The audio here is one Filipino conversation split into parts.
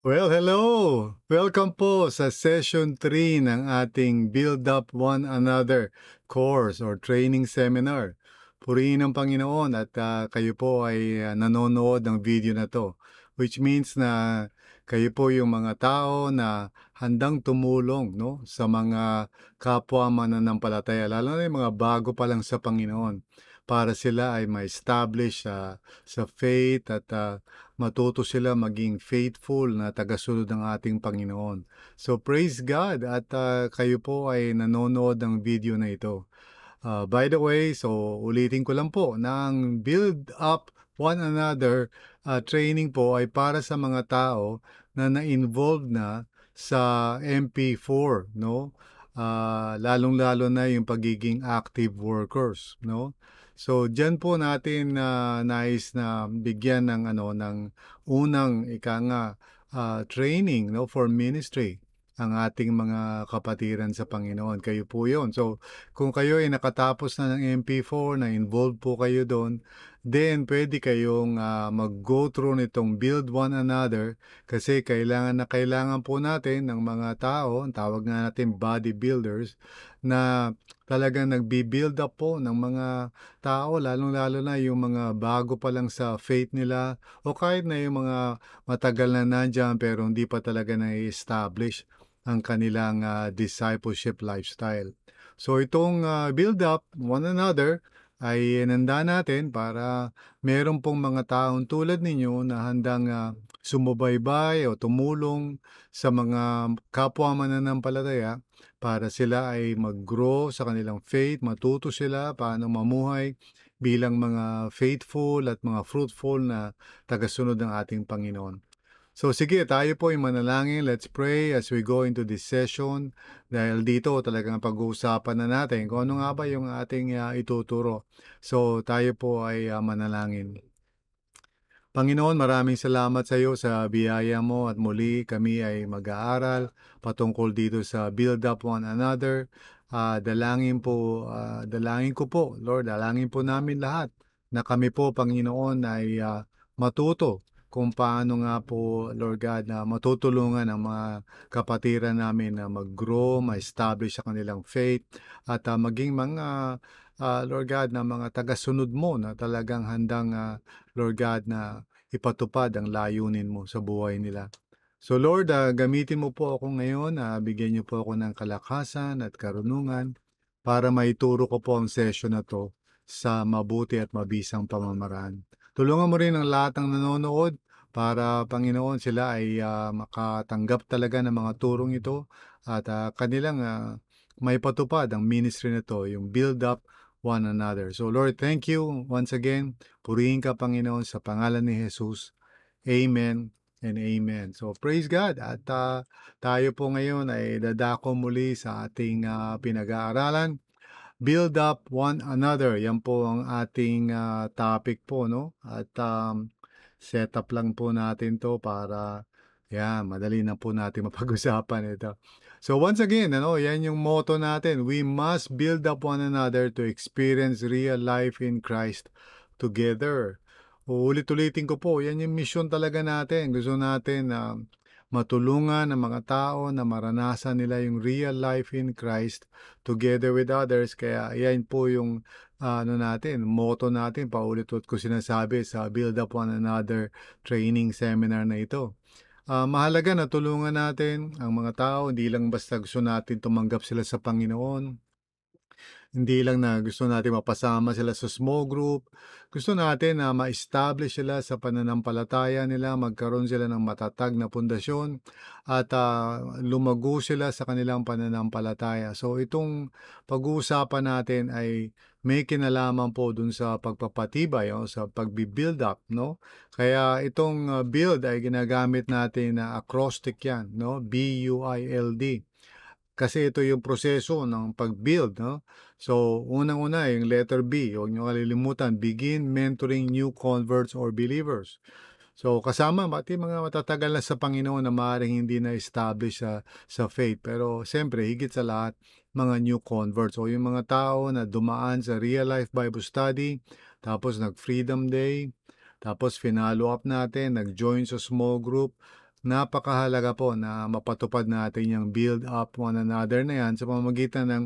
Well, hello! Welcome po sa Session 3 ng ating Build Up One Another course or training seminar. Purihin ng Panginoon at uh, kayo po ay uh, nanonood ng video na to. Which means na kayo po yung mga tao na handang tumulong no sa mga kapwa mananampalataya, lalo na yung mga bago pa lang sa Panginoon para sila ay ma-establish uh, sa faith at uh, matuto sila maging faithful na tagasunod ng ating Panginoon. So praise God at uh, kayo po ay nanonood ng video na ito. Uh, by the way, so ulitin ko lang po na build up one another uh, training po ay para sa mga tao na na-involve na sa MP4, no? Uh, lalong-lalo na yung pagiging active workers, no? So diyan po natin na uh, nais na bigyan ng ano ng unang ika nga uh, training no for ministry ang ating mga kapatiran sa Panginoon. Kayo po 'yon. So kung kayo ay nakatapos na ng MP4 na involved po kayo doon, then pwede kayong uh, mag-go through nitong build one another kasi kailangan na kailangan po natin ng mga tao, ang tawag nga natin bodybuilders, na talagang nagbi-build up po ng mga tao, lalong-lalo na yung mga bago pa lang sa faith nila o kahit na yung mga matagal na nandyan pero hindi pa talaga na-establish ang kanilang uh, discipleship lifestyle. So itong uh, build up one another ay inanda natin para meron pong mga taong tulad ninyo na handang uh, sumubaybay o tumulong sa mga kapwa mananampalataya para sila ay mag-grow sa kanilang faith, matuto sila paano mamuhay bilang mga faithful at mga fruitful na tagasunod ng ating Panginoon. So sige, tayo po ay manalangin. Let's pray as we go into this session. Dahil dito talagang pag-uusapan na natin kung ano nga ba yung ating uh, ituturo. So tayo po ay uh, manalangin. Panginoon, maraming salamat sa iyo sa biyaya mo at muli kami ay mag-aaral patungkol dito sa build up one another. Uh, dalangin po, uh, dalangin ko po, Lord, dalangin po namin lahat na kami po, Panginoon, ay uh, matuto kung paano nga po, Lord God, na matutulungan ang mga kapatiran namin na mag-grow, ma-establish sa kanilang faith, at uh, maging mga, uh, Lord God, na mga tagasunod mo na talagang handang, uh, Lord God, na ipatupad ang layunin mo sa buhay nila. So Lord, uh, gamitin mo po ako ngayon, uh, bigyan niyo po ako ng kalakasan at karunungan para maituro ko po ang session na to sa mabuti at mabisang pamamaraan. Tulungan mo rin ang lahat ng nanonood para Panginoon sila ay uh, makatanggap talaga ng mga turong ito at uh, kanilang uh, ah, may patupad ang ministry na ito, yung build up one another. So Lord, thank you once again. Purihin ka Panginoon sa pangalan ni Jesus. Amen and amen. So praise God at uh, tayo po ngayon ay dadako muli sa ating uh, pinag-aaralan build up one another. Yan po ang ating uh, topic po, no? At um, set up lang po natin to para yeah, madali na po natin mapag-usapan ito. So once again, ano, yan yung motto natin. We must build up one another to experience real life in Christ together. Uulit-ulitin ko po, yan yung mission talaga natin. Gusto natin na... Um, uh, matulungan ang mga tao na maranasan nila yung real life in Christ together with others. Kaya yan po yung uh, ano natin, motto natin, paulit-ulit ko sinasabi sa Build Up One Another training seminar na ito. Uh, mahalaga na tulungan natin ang mga tao, hindi lang basta gusto natin tumanggap sila sa Panginoon, hindi lang na gusto natin mapasama sila sa small group, gusto natin na ma-establish sila sa pananampalataya nila, magkaroon sila ng matatag na pundasyon at uh, lumago sila sa kanilang pananampalataya. So itong pag-uusapan natin ay may kinalaman po dun sa pagpapatibay o oh, sa pagbi-build up no kaya itong ah, build ay ginagamit natin na acrostic yan no B U I L D kasi ito yung proseso ng pag-build. No? So, unang-una, yung letter B, huwag nyo kalilimutan, begin mentoring new converts or believers. So, kasama pati mga matatagal na sa Panginoon na maaaring hindi na-establish sa, sa faith. Pero, siyempre, higit sa lahat, mga new converts o yung mga tao na dumaan sa real life Bible study, tapos nag-freedom day, tapos finalo up natin, nag-join sa small group, napakahalaga po na mapatupad natin yung build up one another na yan sa pamamagitan ng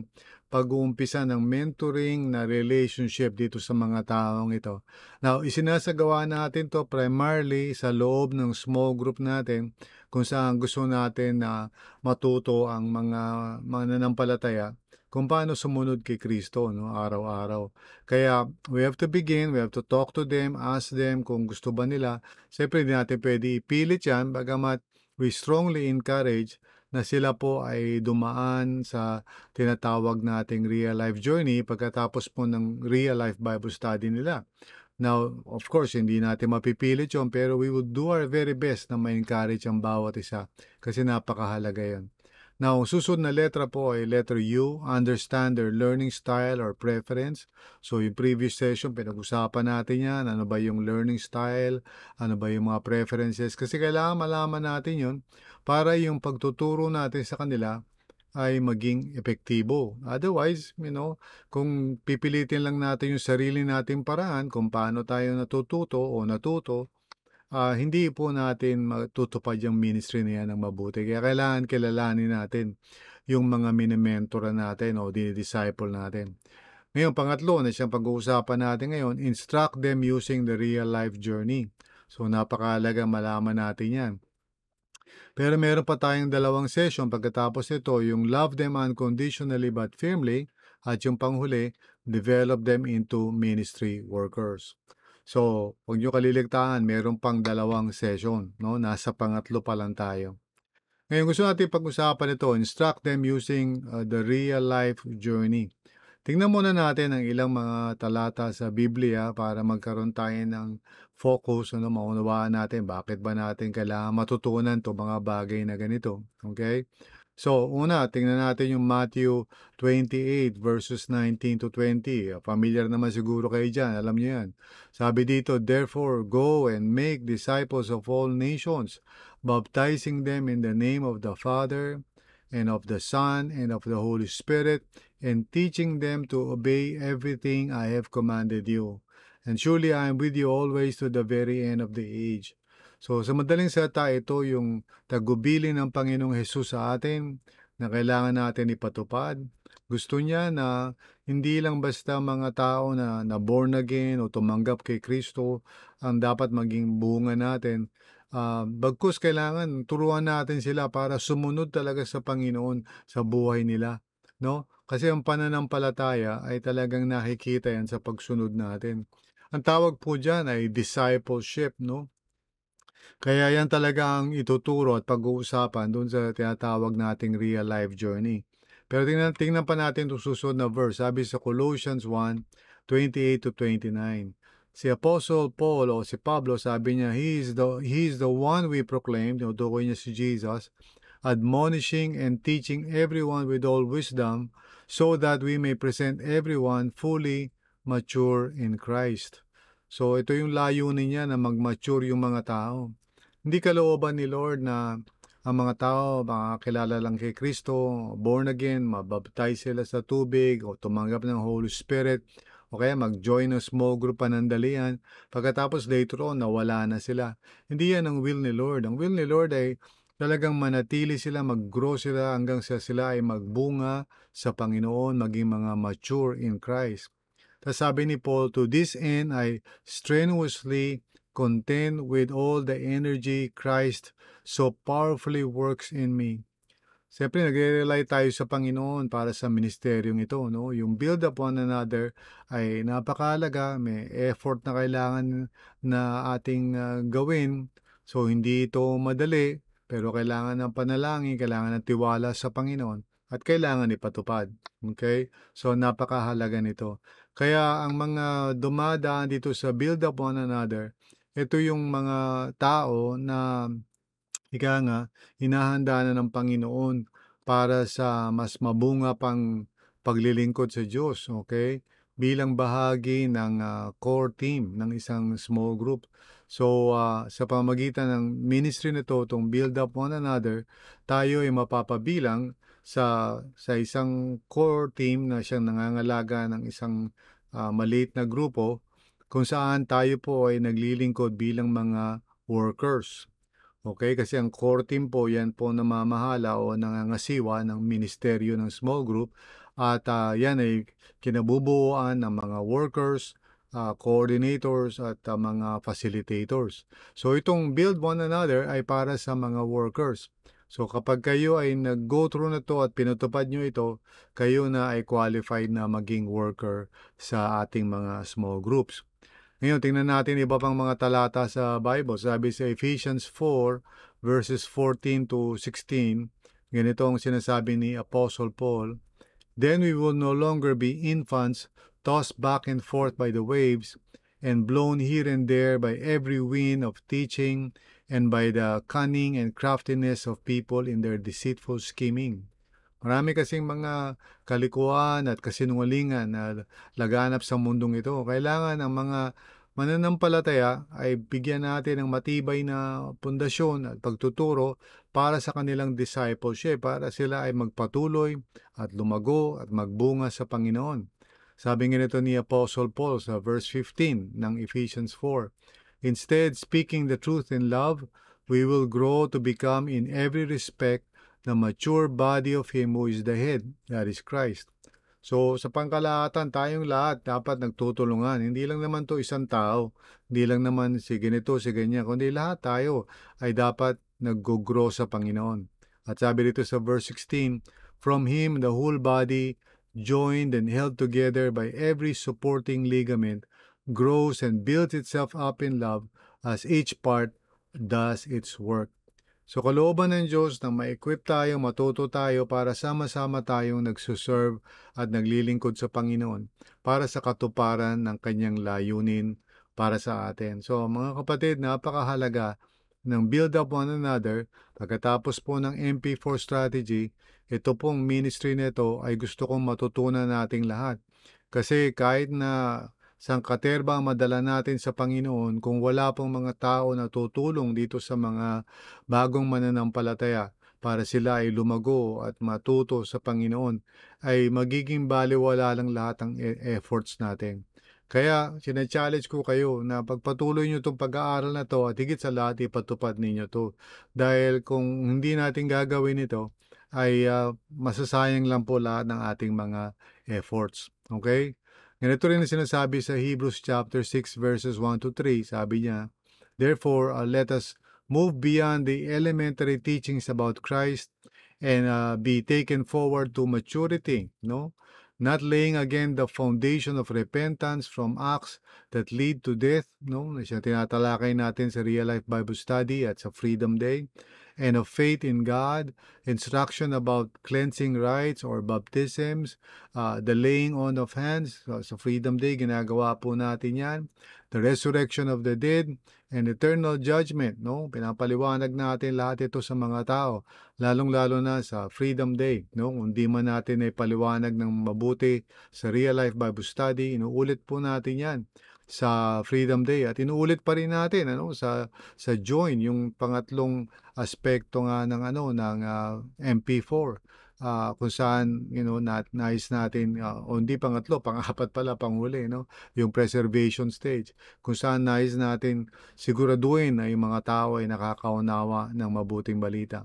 pag-uumpisa ng mentoring na relationship dito sa mga taong ito. Now, isinasagawa natin to primarily sa loob ng small group natin kung saan gusto natin na matuto ang mga mananampalataya kung paano sumunod kay Kristo no araw-araw. Kaya we have to begin, we have to talk to them, ask them kung gusto ba nila. Siyempre hindi natin pwede ipilit yan bagamat we strongly encourage na sila po ay dumaan sa tinatawag nating real life journey pagkatapos po ng real life Bible study nila. Now, of course, hindi natin mapipilit yun, pero we would do our very best na ma-encourage ang bawat isa kasi napakahalaga yon. Now, susunod na letra po ay letter U, understand their learning style or preference. So, yung previous session, pinag-usapan natin yan. Ano ba yung learning style? Ano ba yung mga preferences? Kasi kailangan malaman natin yun para yung pagtuturo natin sa kanila ay maging epektibo. Otherwise, you know, kung pipilitin lang natin yung sarili nating paraan kung paano tayo natututo o natuto, ah, hindi po natin matutupad yung ministry na yan ng mabuti. Kaya kailangan kilalanin natin yung mga minimentora natin o dinidisciple natin. Ngayon, pangatlo na siyang pag-uusapan natin ngayon, instruct them using the real life journey. So, napakalaga malaman natin yan. Pero meron pa tayong dalawang session pagkatapos nito, yung love them unconditionally but firmly, at yung panghuli, develop them into ministry workers. So, huwag nyo kaliligtaan, meron pang dalawang session. No? Nasa pangatlo pa lang tayo. Ngayon, gusto natin pag-usapan ito, instruct them using uh, the real life journey. Tingnan muna natin ang ilang mga talata sa Biblia para magkaroon tayo ng focus, ano, maunawaan natin bakit ba natin kailangan matutunan to mga bagay na ganito. Okay? So, una, tingnan natin yung Matthew 28 verses 19 to 20. Familiar naman siguro kayo dyan, alam nyo yan. Sabi dito, Therefore, go and make disciples of all nations, baptizing them in the name of the Father, and of the Son, and of the Holy Spirit, and teaching them to obey everything I have commanded you. And surely I am with you always to the very end of the age. So sa madaling salita, ito yung tagubilin ng Panginoong Hesus sa atin na kailangan natin ipatupad. Gusto niya na hindi lang basta mga tao na, na born again o tumanggap kay Kristo ang dapat maging bunga natin, Uh, bagkus kailangan turuan natin sila para sumunod talaga sa Panginoon sa buhay nila, no? Kasi ang pananampalataya ay talagang nakikita yan sa pagsunod natin. Ang tawag po diyan ay discipleship, no? Kaya yan talaga ang ituturo at pag-uusapan doon sa tinatawag nating real life journey. Pero tingnan, tingnan pa natin itong susunod na verse. Sabi sa Colossians 1, 28 to 29. Si Apostle Paul o si Pablo sabi niya, He is the, he is the one we proclaimed, tinutukoy niya si Jesus, admonishing and teaching everyone with all wisdom so that we may present everyone fully mature in Christ. So ito yung layunin niya na mag-mature yung mga tao. Hindi kalooban ni Lord na ang mga tao makakilala lang kay Kristo, born again, mabaptize sila sa tubig o tumanggap ng Holy Spirit o kaya mag-join ng small group panandalian, pagkatapos later on, nawala na sila. Hindi yan ang will ni Lord. Ang will ni Lord ay talagang manatili sila, mag-grow sila hanggang sa sila ay magbunga sa Panginoon, maging mga mature in Christ. Tapos sabi ni Paul, To this end I strenuously contend with all the energy Christ so powerfully works in me. Siyempre, nagre-rely tayo sa Panginoon para sa ministeryong ito. No? Yung build up one another ay napakalaga. May effort na kailangan na ating uh, gawin. So, hindi ito madali, pero kailangan ng panalangin, kailangan ng tiwala sa Panginoon, at kailangan ipatupad. Okay? So, napakahalaga nito. Kaya ang mga dumadaan dito sa build up one another, ito yung mga tao na ika nga, hinahanda na ng Panginoon para sa mas mabunga pang paglilingkod sa Diyos, okay? Bilang bahagi ng uh, core team ng isang small group. So, uh, sa pamagitan ng ministry nito, itong build up one another, tayo ay mapapabilang sa sa isang core team na siyang nangangalaga ng isang uh, maliit na grupo kung saan tayo po ay naglilingkod bilang mga workers. Okay, kasi ang core team po yan po namamahala o nangangasiwa ng ministeryo ng small group at uh, yan ay kinabubuoan ng mga workers, uh, coordinators at uh, mga facilitators. So itong build one another ay para sa mga workers. So kapag kayo ay nag-go through na to at pinutupad nyo ito, kayo na ay qualified na maging worker sa ating mga small groups. Ngayon, tingnan natin iba pang mga talata sa Bible. Sabi sa Ephesians 4 verses 14 to 16, ganito ang sinasabi ni Apostle Paul, Then we will no longer be infants tossed back and forth by the waves and blown here and there by every wind of teaching and by the cunning and craftiness of people in their deceitful scheming. Marami kasing mga kalikuan at kasinungalingan na laganap sa mundong ito. Kailangan ang mga mananampalataya ay bigyan natin ng matibay na pundasyon at pagtuturo para sa kanilang discipleship, para sila ay magpatuloy at lumago at magbunga sa Panginoon. Sabi nga nito ni Apostle Paul sa verse 15 ng Ephesians 4, Instead, speaking the truth in love, we will grow to become in every respect the mature body of Him who is the head, that is Christ. So sa pangkalahatan, tayong lahat dapat nagtutulungan. Hindi lang naman to isang tao, hindi lang naman si ganito, si ganyan, kundi lahat tayo ay dapat nag-grow sa Panginoon. At sabi dito sa verse 16, From Him the whole body, joined and held together by every supporting ligament, grows and builds itself up in love as each part does its work. So kalooban ng Diyos na ma-equip tayo, matuto tayo para sama-sama tayong nagsuserve at naglilingkod sa Panginoon para sa katuparan ng kanyang layunin para sa atin. So mga kapatid, napakahalaga ng build up one another. Pagkatapos po ng MP4 strategy, ito pong ministry nito ay gusto kong matutunan nating lahat. Kasi kahit na sangkater ba ang madala natin sa Panginoon kung wala pong mga tao na tutulong dito sa mga bagong mananampalataya para sila ay lumago at matuto sa Panginoon ay magiging baliwala lang lahat ang e-, efforts natin. Kaya sinachallenge ko kayo na pagpatuloy nyo itong pag-aaral na to at higit sa lahat ipatupad ninyo to. Dahil kung hindi natin gagawin ito, ay uh, masasayang lang po lahat ng ating mga efforts. Okay? Ganito rin ang sinasabi sa Hebrews chapter 6 verses 1 to 3. Sabi niya, Therefore, uh, let us move beyond the elementary teachings about Christ and uh, be taken forward to maturity, no? Not laying again the foundation of repentance from acts that lead to death, no? Siya tinatalakay natin sa Real Life Bible Study at sa Freedom Day and of faith in God, instruction about cleansing rites or baptisms, uh, the laying on of hands, so, so Freedom Day, ginagawa po natin yan, the resurrection of the dead, and eternal judgment. No? Pinapaliwanag natin lahat ito sa mga tao, lalong-lalo na sa Freedom Day. No? Kung di man natin ay paliwanag ng mabuti sa real life Bible study, inuulit po natin yan sa Freedom Day at inuulit pa rin natin ano sa sa join yung pangatlong aspekto nga ng ano ng uh, ah, MP4 uh, ah, kung saan you know nat nais natin uh, o hindi pangatlo pang-apat pala panghuli no yung preservation stage kung saan nais natin siguraduhin na yung mga tao ay nakakaunawa ng mabuting balita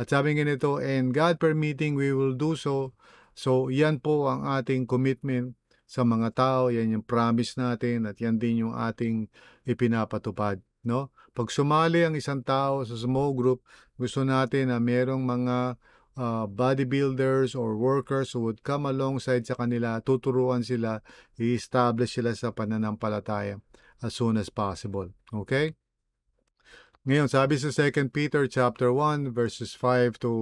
at sabi nga nito and God permitting we will do so so yan po ang ating commitment sa mga tao. Yan yung promise natin at yan din yung ating ipinapatupad. No? Pag sumali ang isang tao sa small group, gusto natin na merong mga uh, bodybuilders or workers who would come alongside sa kanila, tuturuan sila, i-establish sila sa pananampalataya as soon as possible. Okay? Ngayon, sabi sa 2 Peter chapter 1 verses 5 to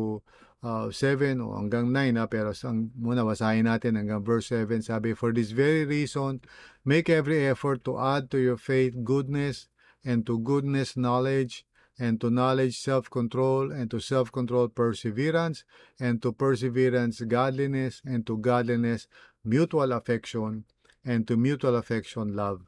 uh, ah, 7 o hanggang 9 ha, ah, pero ang, muna basahin natin hanggang verse 7 sabi, For this very reason, make every effort to add to your faith goodness, and to goodness knowledge, and to knowledge self-control, and to self-control perseverance, and to perseverance godliness, and to godliness mutual affection, and to mutual affection love.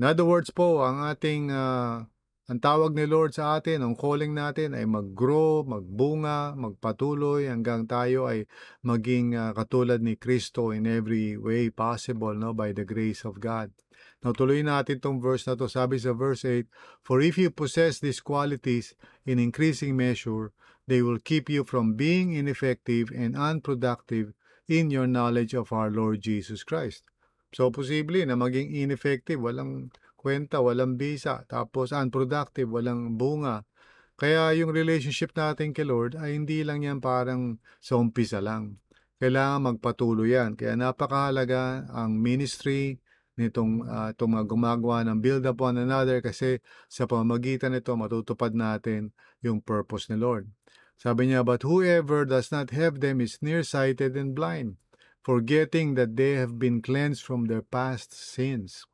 In other words po, ang ating uh, ang tawag ni Lord sa atin, ang calling natin ay mag-grow, magbunga, magpatuloy hanggang tayo ay maging uh, katulad ni Kristo in every way possible no by the grace of God. Now tuloy natin tong verse na to. Sabi sa verse 8, For if you possess these qualities in increasing measure, they will keep you from being ineffective and unproductive in your knowledge of our Lord Jesus Christ. So, posible na maging ineffective, walang kwenta, walang visa, tapos unproductive, walang bunga. Kaya yung relationship natin kay Lord ay hindi lang yan parang sa umpisa lang. Kailangan magpatuloy yan. Kaya napakahalaga ang ministry nitong uh, itong gumagawa ng build up one another kasi sa pamamagitan nito matutupad natin yung purpose ni Lord. Sabi niya, but whoever does not have them is nearsighted and blind, forgetting that they have been cleansed from their past sins.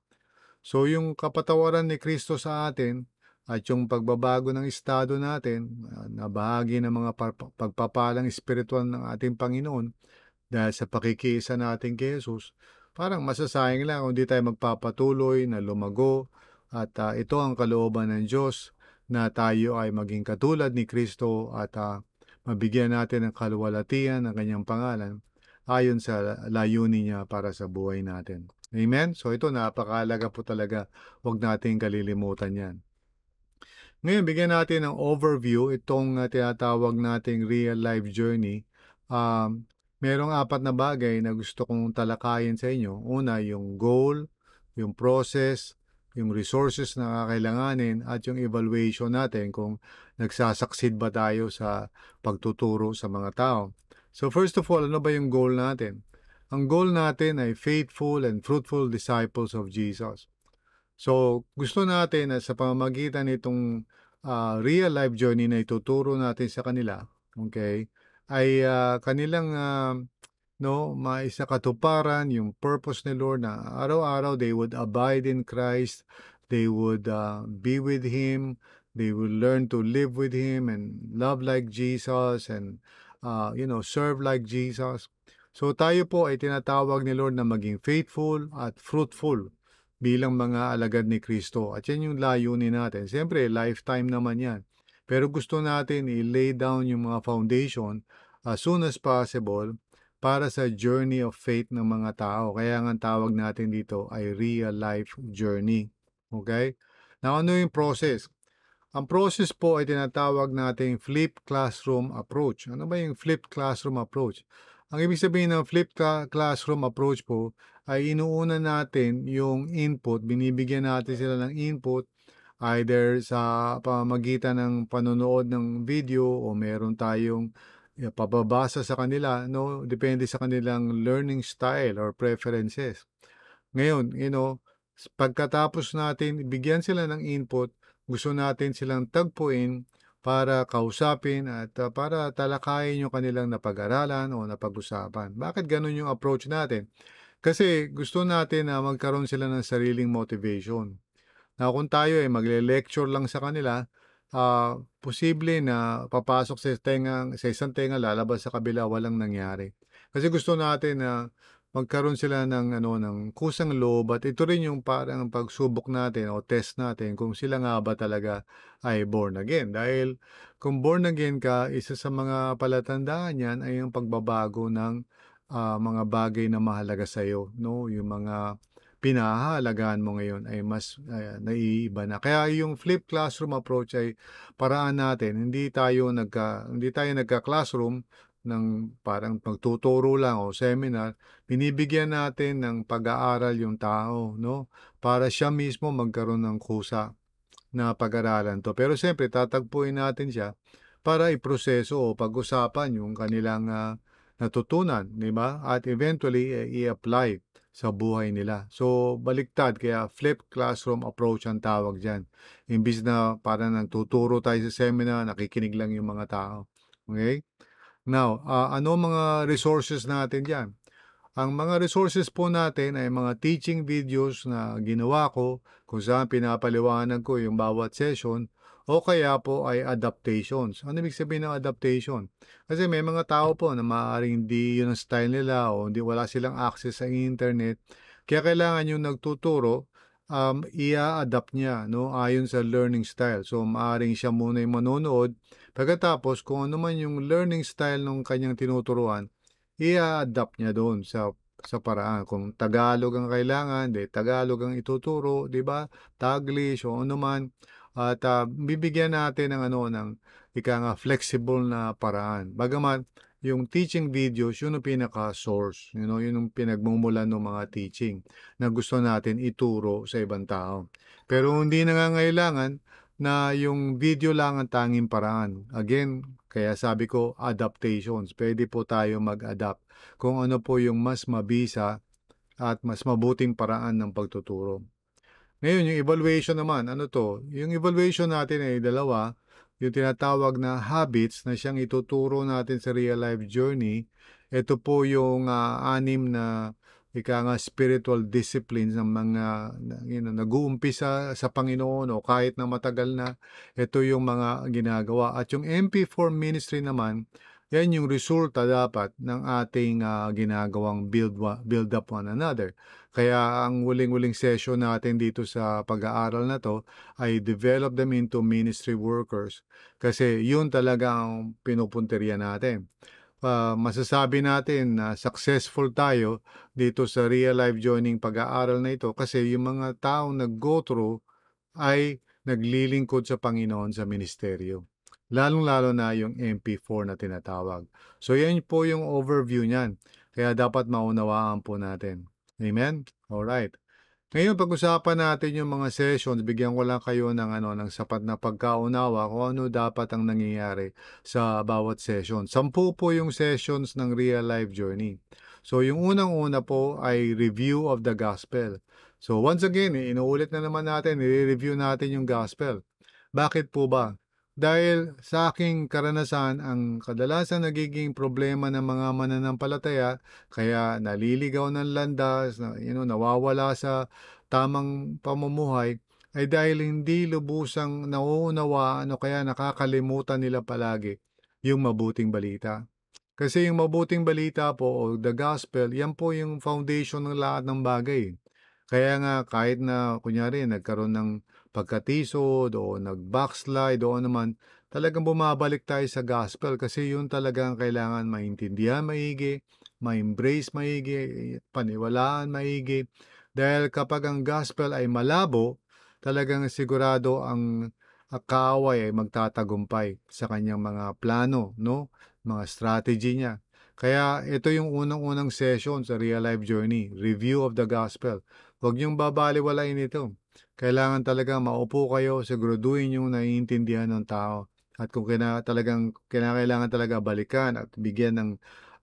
So yung kapatawaran ni Kristo sa atin at yung pagbabago ng estado natin ah, na bahagi ng mga pagpapalang espiritual ng ating Panginoon dahil sa pakikiisa natin kay Jesus, parang masasayang lang kung di tayo magpapatuloy na lumago at uh, ito ang kalooban ng Diyos na tayo ay maging katulad ni Kristo at uh, mabigyan natin ng kaluwalhatian ng kanyang pangalan ayon sa layunin niya para sa buhay natin. Amen? So ito, napakalaga po talaga. Huwag nating kalilimutan yan. Ngayon, bigyan natin ng overview itong uh, tinatawag nating real life journey. Um, merong apat na bagay na gusto kong talakayin sa inyo. Una, yung goal, yung process, yung resources na kakailanganin at yung evaluation natin kung nagsasucceed ba tayo sa pagtuturo sa mga tao. So first of all, ano ba yung goal natin? Ang goal natin ay faithful and fruitful disciples of Jesus. So, gusto natin na sa pamamagitan nitong uh, real life journey na ituturo natin sa kanila, okay, ay uh, kanilang uh, no, maisa katuparan yung purpose ni Lord na araw-araw they would abide in Christ, they would uh, be with Him, they will learn to live with Him and love like Jesus and, uh, you know, serve like Jesus. So tayo po ay tinatawag ni Lord na maging faithful at fruitful bilang mga alagad ni Kristo. At yan yung layunin natin. Siyempre, lifetime naman yan. Pero gusto natin i-lay down yung mga foundation as soon as possible para sa journey of faith ng mga tao. Kaya nga tawag natin dito ay real life journey. Okay? Now, ano yung process? Ang process po ay tinatawag nating flip classroom approach. Ano ba yung flip classroom approach? Ang ibig sabihin ng flipped classroom approach po ay inuuna natin yung input, binibigyan natin sila ng input either sa pamagitan ng panonood ng video o meron tayong eh, pababasa sa kanila, no, depende sa kanilang learning style or preferences. Ngayon, you know, pagkatapos natin bigyan sila ng input, gusto natin silang tagpuin para kausapin at uh, para talakayin yung kanilang napag-aralan o napag-usapan. Bakit ganun yung approach natin? Kasi gusto natin na magkaroon sila ng sariling motivation. Na kung tayo ay eh, magle-lecture lang sa kanila, uh, posible na papasok sa, tengang, sa isang tenga, lalabas sa kabila, walang nangyari. Kasi gusto natin na uh, magkaroon sila ng ano ng kusang loob at ito rin yung parang pagsubok natin o test natin kung sila nga ba talaga ay born again dahil kung born again ka isa sa mga palatandaan niyan ay yung pagbabago ng uh, mga bagay na mahalaga sa iyo no yung mga pinahalagaan mo ngayon ay mas uh, naiiba na. Kaya yung flip classroom approach ay paraan natin. Hindi tayo nagka hindi tayo nagka-classroom ng parang pagtuturo lang o seminar, binibigyan natin ng pag-aaral yung tao, no? Para siya mismo magkaroon ng kusa na pag-aralan to. Pero siyempre, tatagpuin natin siya para iproseso o pag-usapan yung kanilang uh, natutunan, di ba? At eventually, uh, i-apply sa buhay nila. So, baliktad, kaya flipped classroom approach ang tawag dyan. Imbis na para nang tuturo tayo sa seminar, nakikinig lang yung mga tao. Okay? Now, uh, ano mga resources natin diyan? Ang mga resources po natin ay mga teaching videos na ginawa ko kung saan pinapaliwanag ko yung bawat session o kaya po ay adaptations. Ano ibig sabihin ng adaptation? Kasi may mga tao po na maaaring hindi yun ang style nila o hindi wala silang access sa internet. Kaya kailangan yung nagtuturo um, i-adapt niya no ayon sa learning style. So maaring siya muna yung manonood. Pagkatapos kung ano man yung learning style ng kanyang tinuturuan, i-adapt niya doon sa sa paraan. Kung Tagalog ang kailangan, di Tagalog ang ituturo, di ba? Taglish o ano man. At uh, bibigyan natin ng ano ng ika nga flexible na paraan. Bagamat yung teaching videos, yun ang pinaka-source. You know, yun ang pinagmumulan ng mga teaching na gusto natin ituro sa ibang tao. Pero hindi nangangailangan na yung video lang ang tanging paraan. Again, kaya sabi ko, adaptations. Pwede po tayo mag-adapt kung ano po yung mas mabisa at mas mabuting paraan ng pagtuturo. Ngayon, yung evaluation naman, ano to? Yung evaluation natin ay dalawa, yung tinatawag na habits na siyang ituturo natin sa real life journey. Ito po yung uh, anim na ika nga spiritual disciplines ng mga you know, nag-uumpisa sa Panginoon o kahit na matagal na ito yung mga ginagawa at yung MP4 ministry naman yan yung resulta dapat ng ating uh, ginagawang build, build up one another. Kaya ang huling-huling session natin dito sa pag-aaral na to ay develop them into ministry workers kasi yun talaga ang pinupunteriya natin. Uh, masasabi natin na successful tayo dito sa real life joining pag-aaral na ito kasi yung mga taong nag-go through ay naglilingkod sa Panginoon sa ministeryo lalong-lalo na yung MP4 na tinatawag. So yan po yung overview niyan. Kaya dapat maunawaan po natin. Amen? Alright. Ngayon, pag-usapan natin yung mga sessions. Bigyan ko lang kayo ng, ano, ng sapat na pagkaunawa kung ano dapat ang nangyayari sa bawat session. Sampu po yung sessions ng Real Life Journey. So, yung unang-una po ay review of the gospel. So, once again, inuulit na naman natin, i-review natin yung gospel. Bakit po ba? Dahil sa aking karanasan, ang kadalasan nagiging problema ng mga mananampalataya, kaya naliligaw ng landas, you know, nawawala sa tamang pamumuhay, ay dahil hindi lubusang nauunawaan o kaya nakakalimutan nila palagi yung mabuting balita. Kasi yung mabuting balita po o the gospel, yan po yung foundation ng lahat ng bagay. Kaya nga kahit na kunyari nagkaroon ng pagkatisod o nag-backslide o naman, talagang bumabalik tayo sa gospel kasi yun talagang kailangan maintindihan maigi, ma-embrace maigi, paniwalaan maigi. Dahil kapag ang gospel ay malabo, talagang sigurado ang kaaway ay magtatagumpay sa kanyang mga plano, no? mga strategy niya. Kaya ito yung unang-unang session sa Real Life Journey, Review of the Gospel. Huwag niyong babaliwalain ito. Kailangan talaga maupo kayo, siguraduhin yung naiintindihan ng tao. At kung kina, talagang, kinakailangan talaga balikan at bigyan ng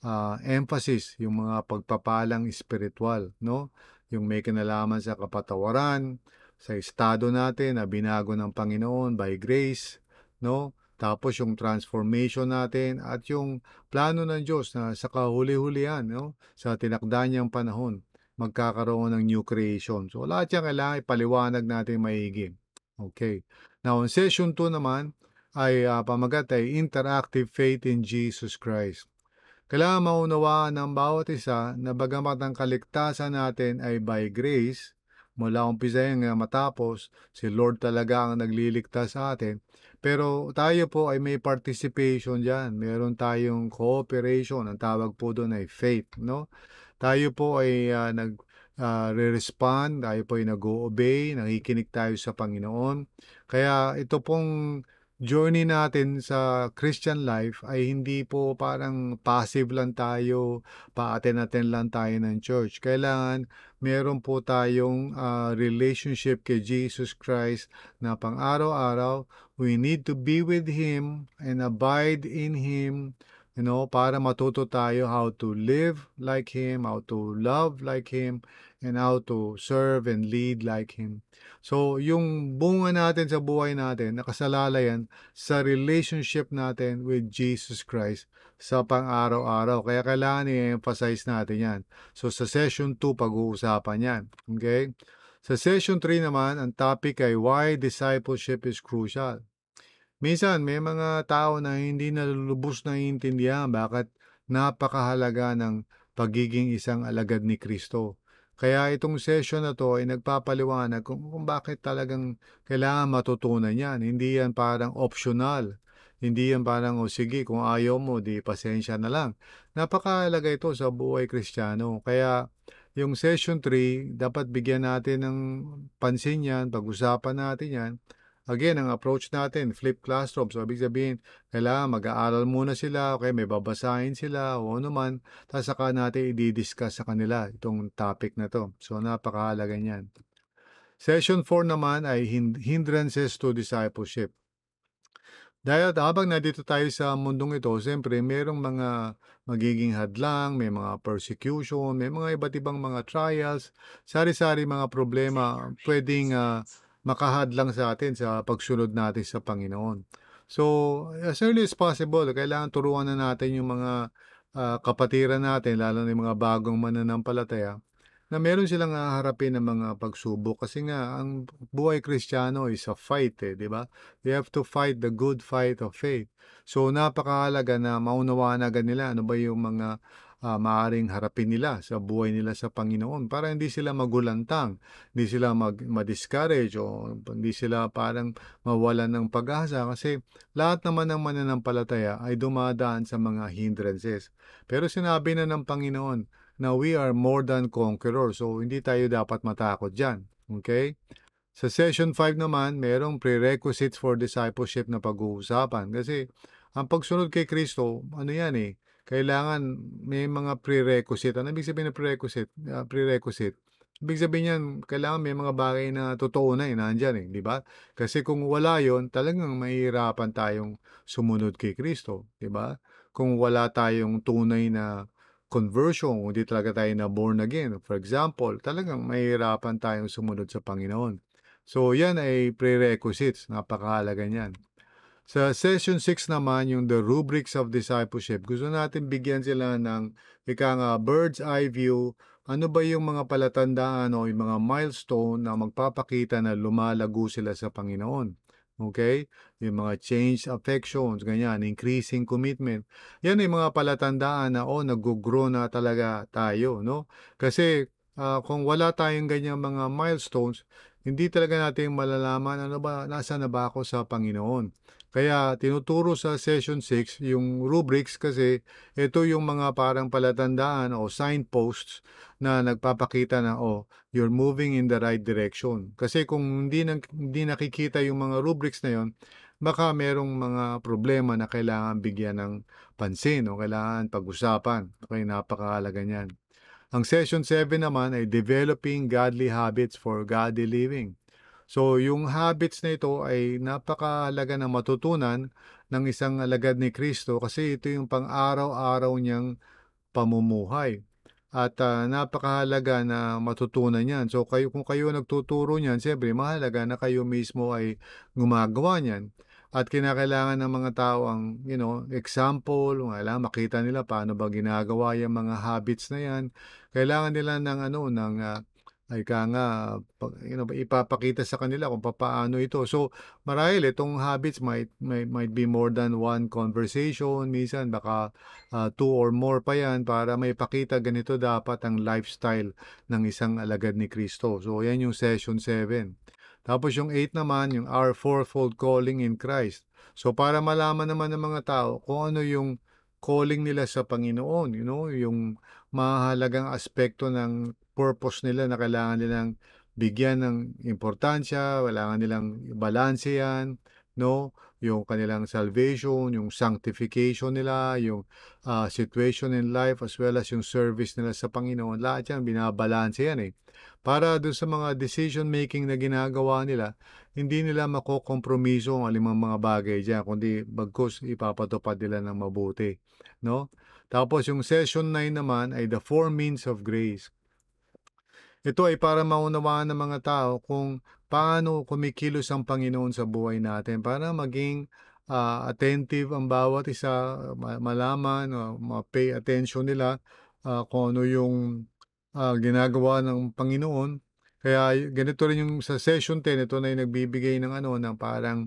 uh, emphasis yung mga pagpapalang spiritual, no? Yung may kinalaman sa kapatawaran, sa estado natin na binago ng Panginoon by grace, no? Tapos yung transformation natin at yung plano ng Diyos na sa kahuli-hulihan, no? sa tinakda niyang panahon, magkakaroon ng new creation. So lahat yan kailangan ipaliwanag natin maigi. Okay. Now, on session 2 naman, ay uh, pamagat ay Interactive Faith in Jesus Christ. Kailangan maunawaan ng bawat isa na bagamat ang kaligtasan natin ay by grace, mula umpisa yung matapos, si Lord talaga ang nagliligtas sa atin, pero tayo po ay may participation diyan. Meron tayong cooperation, ang tawag po doon ay faith, no? Tayo po ay uh, nag uh, re-respond, tayo po ay nag-obey, nakikinig tayo sa Panginoon. Kaya ito pong journey natin sa Christian life ay hindi po parang passive lang tayo, paaten-aten lang tayo ng church. Kailangan meron po tayong uh, relationship kay Jesus Christ na pang-araw-araw. We need to be with Him and abide in Him you know, para matuto tayo how to live like Him, how to love like Him, and how to serve and lead like Him. So, yung bunga natin sa buhay natin, nakasalala yan sa relationship natin with Jesus Christ sa pang-araw-araw. Kaya kailangan i-emphasize natin yan. So, sa session 2, pag-uusapan yan. Okay? Sa session 3 naman, ang topic ay Why Discipleship is Crucial. Minsan, may mga tao na hindi nalulubos na intindihan bakit napakahalaga ng pagiging isang alagad ni Kristo. Kaya itong session na to ay nagpapaliwanag kung, kung bakit talagang kailangan matutunan yan. Hindi yan parang optional. Hindi yan parang, o oh, sige, kung ayaw mo, di pasensya na lang. Napakahalaga ito sa buhay kristyano. Kaya yung session 3, dapat bigyan natin ng pansin yan, pag-usapan natin yan, Again, ang approach natin, flip classroom. So, ibig sabihin, kailangan mag-aaral muna sila, okay, may babasahin sila o ano man, tapos saka natin i-discuss sa kanila itong topic na to. So, napakahalaga niyan. Session 4 naman ay hindrances to discipleship. Dahil habang nandito tayo sa mundong ito, siyempre merong mga magiging hadlang, may mga persecution, may mga iba't ibang mga trials, sari-sari mga problema pwedeng uh, makahadlang sa atin sa pagsunod natin sa Panginoon. So, as early as possible, kailangan turuan na natin yung mga uh, kapatiran natin, lalo na yung mga bagong mananampalataya, na meron silang haharapin ng mga pagsubok kasi nga ang buhay kristyano is a fight eh, di ba? We have to fight the good fight of faith. So napakahalaga na maunawaan nila ano ba yung mga uh, ah, maaring harapin nila sa buhay nila sa Panginoon para hindi sila magulantang, hindi sila mag, discourage o hindi sila parang mawalan ng pag-asa kasi lahat naman ng mananampalataya ay dumadaan sa mga hindrances. Pero sinabi na ng Panginoon na we are more than conquerors so hindi tayo dapat matakot dyan. Okay? Sa session 5 naman, merong prerequisites for discipleship na pag-uusapan kasi ang pagsunod kay Kristo, ano yan eh, kailangan may mga prerequisite. Ano ibig sabihin ng prerequisite? Uh, prerequisite. Ibig sabihin niyan, kailangan may mga bagay na totoo na eh, nandyan eh, di ba? Kasi kung wala yon talagang mahihirapan tayong sumunod kay Kristo, di ba? Kung wala tayong tunay na conversion, hindi talaga tayo na born again, for example, talagang mahihirapan tayong sumunod sa Panginoon. So, yan ay prerequisites. Napakahalaga niyan. Sa session 6 naman, yung the rubrics of discipleship, gusto natin bigyan sila ng ika nga bird's eye view, ano ba yung mga palatandaan o yung mga milestone na magpapakita na lumalago sila sa Panginoon. Okay? Yung mga change affections, ganyan, increasing commitment. Yan yung mga palatandaan na, oh, nag-grow na talaga tayo, no? Kasi uh, kung wala tayong ganyang mga milestones, hindi talaga natin malalaman ano ba, nasa na ba ako sa Panginoon. Kaya tinuturo sa session 6 yung rubrics kasi ito yung mga parang palatandaan o signposts na nagpapakita na oh, you're moving in the right direction. Kasi kung hindi, na, hindi nakikita yung mga rubrics na yon, baka merong mga problema na kailangan bigyan ng pansin o kailangan pag-usapan. Okay, napakahalaga niyan. Ang session 7 naman ay developing godly habits for godly living. So yung habits na ito ay napakahalaga na matutunan ng isang alagad ni Kristo kasi ito yung pang-araw-araw niyang pamumuhay. At uh, napakahalaga na matutunan niyan. So kayo, kung kayo nagtuturo niyan, siyempre mahalaga na kayo mismo ay gumagawa niyan. At kinakailangan ng mga tao ang, you know, example, alam, makita nila paano ba ginagawa yung mga habits na yan. Kailangan nila ng, ano, ng uh, ay ah, ka nga pag, you know, ipapakita sa kanila kung paano ito. So, marahil itong habits might, might, might be more than one conversation. Minsan, baka uh, two or more pa yan para may pakita ganito dapat ang lifestyle ng isang alagad ni Kristo. So, yan yung session 7. Tapos yung 8 naman, yung our fourfold calling in Christ. So, para malaman naman ng mga tao kung ano yung calling nila sa Panginoon, you know, yung mahalagang aspekto ng purpose nila na kailangan nilang bigyan ng importansya, kailangan nilang balance yan, no? Yung kanilang salvation, yung sanctification nila, yung uh, situation in life as well as yung service nila sa Panginoon. Lahat yan, binabalanse yan eh. Para doon sa mga decision making na ginagawa nila, hindi nila makokompromiso ang alimang mga bagay dyan, kundi bagkus ipapatupad nila ng mabuti. No? Tapos yung session 9 naman ay the four means of grace. Ito ay para maunawaan ng mga tao kung paano kumikilos ang Panginoon sa buhay natin para maging uh, attentive ang bawat isa, malaman, uh, ma-pay attention nila uh, kung ano yung uh, ginagawa ng Panginoon. Kaya ganito rin yung sa session 10, ito na yung nagbibigay ng ano, ng parang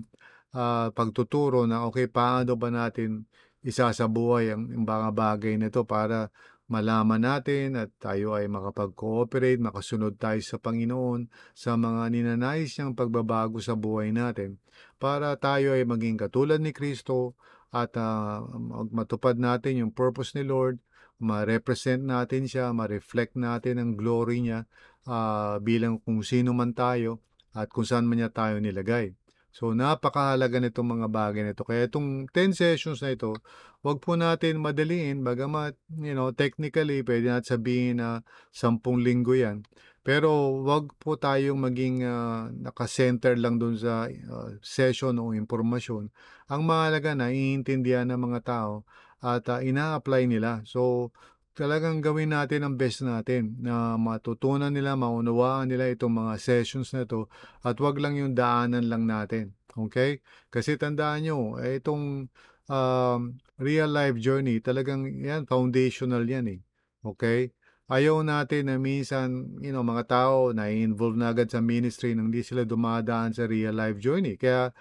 uh, pagtuturo na okay, paano ba natin isasabuhay ang, ang mga bagay nito para malaman natin at tayo ay makapag-cooperate, makasunod tayo sa Panginoon sa mga ninanais niyang pagbabago sa buhay natin para tayo ay maging katulad ni Kristo at uh, matupad natin yung purpose ni Lord, ma-represent natin siya, ma-reflect natin ang glory niya uh, bilang kung sino man tayo at kung saan man niya tayo nilagay. So napakahalaga nitong mga bagay nito. Kaya itong 10 sessions na ito, wag po natin madaliin bagamat you know, technically pwede natin sabihin na 10 linggo 'yan. Pero wag po tayong maging uh, naka-center lang doon sa uh, session o impormasyon. Ang mahalaga na iintindihan ng mga tao at uh, ina-apply nila. So talagang gawin natin ang best natin na matutunan nila, maunawaan nila itong mga sessions na to at wag lang yung daanan lang natin. Okay? Kasi tandaan nyo, eh, itong um, real life journey, talagang yan, foundational yan eh. Okay? Ayaw natin na minsan, you know, mga tao na involve na agad sa ministry nang hindi sila dumadaan sa real life journey. Kaya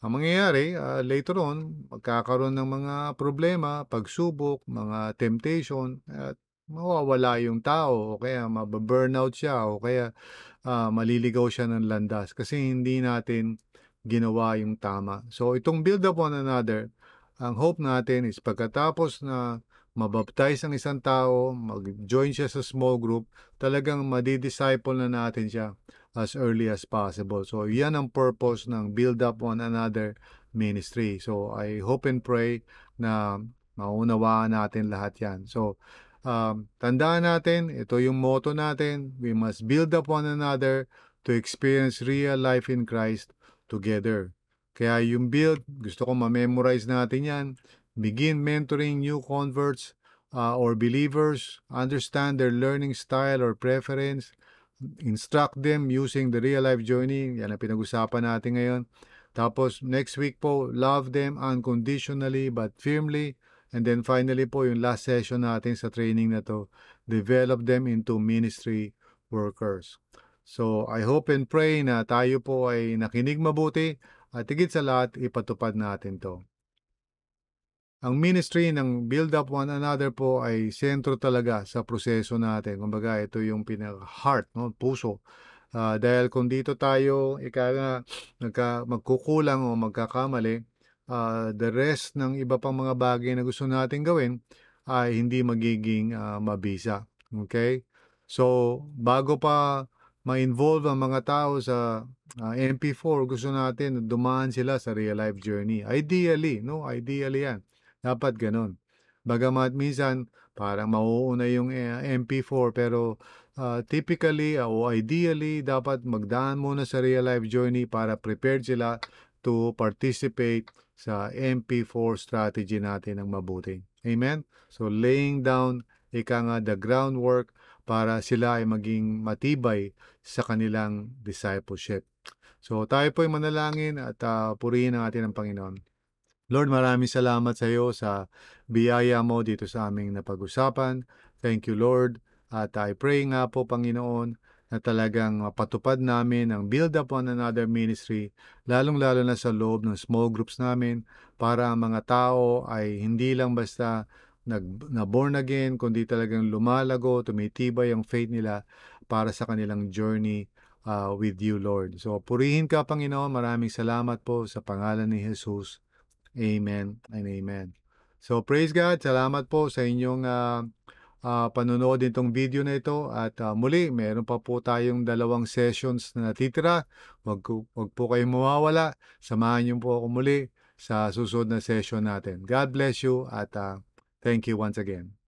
ang mangyayari, uh, later on, magkakaroon ng mga problema, pagsubok, mga temptation, at mawawala yung tao o kaya mababurnout siya o kaya uh, maliligaw siya ng landas kasi hindi natin ginawa yung tama. So itong build up one another, ang hope natin is pagkatapos na mabaptize ang isang tao, mag-join siya sa small group, talagang madidisciple na natin siya as early as possible. So yan ang purpose ng build up one another ministry. So I hope and pray na maunawaan natin lahat yan. So um, tandaan natin, ito yung motto natin, we must build up one another to experience real life in Christ together. Kaya yung build, gusto ko ma-memorize natin yan. Begin mentoring new converts uh, or believers, understand their learning style or preference, instruct them using the real life journey. Yan ang pinag-usapan natin ngayon. Tapos next week po, love them unconditionally but firmly. And then finally po, yung last session natin sa training na to, develop them into ministry workers. So I hope and pray na tayo po ay nakinig mabuti at higit sa lahat ipatupad natin to ang ministry ng build up one another po ay sentro talaga sa proseso natin. Kumbaga ito yung pinaka-heart, no? puso. Uh, dahil kung dito tayo ika nga nagka, magkukulang o magkakamali, uh, the rest ng iba pang mga bagay na gusto natin gawin ay hindi magiging uh, mabisa. Okay? So, bago pa ma-involve ang mga tao sa uh, MP4, gusto natin dumaan sila sa real life journey. Ideally, no? Ideally yan. Dapat ganun. Bagamat minsan, parang mauuna yung eh, MP4 pero uh, typically uh, o ideally, dapat magdaan muna sa real life journey para prepared sila to participate sa MP4 strategy natin ng mabuti. Amen? So laying down, ika nga, the groundwork para sila ay maging matibay sa kanilang discipleship. So tayo po ay manalangin at uh, purihin ang atin Panginoon. Lord, maraming salamat sa iyo sa biyaya mo dito sa aming napag-usapan. Thank you, Lord. At I pray nga po, Panginoon, na talagang mapatupad namin ang build up on another ministry, lalong-lalo na sa loob ng small groups namin para ang mga tao ay hindi lang basta nag, na born again, kundi talagang lumalago, tumitibay ang faith nila para sa kanilang journey uh, with you, Lord. So, purihin ka, Panginoon. Maraming salamat po sa pangalan ni Jesus. Amen and amen. So praise God, salamat po sa inyong uh, uh, panonood nitong video na ito at uh, muli meron pa po tayong dalawang sessions na natitira. Huwag, huwag po kayong mawawala. Samahan niyo po ako muli sa susunod na session natin. God bless you at uh, thank you once again.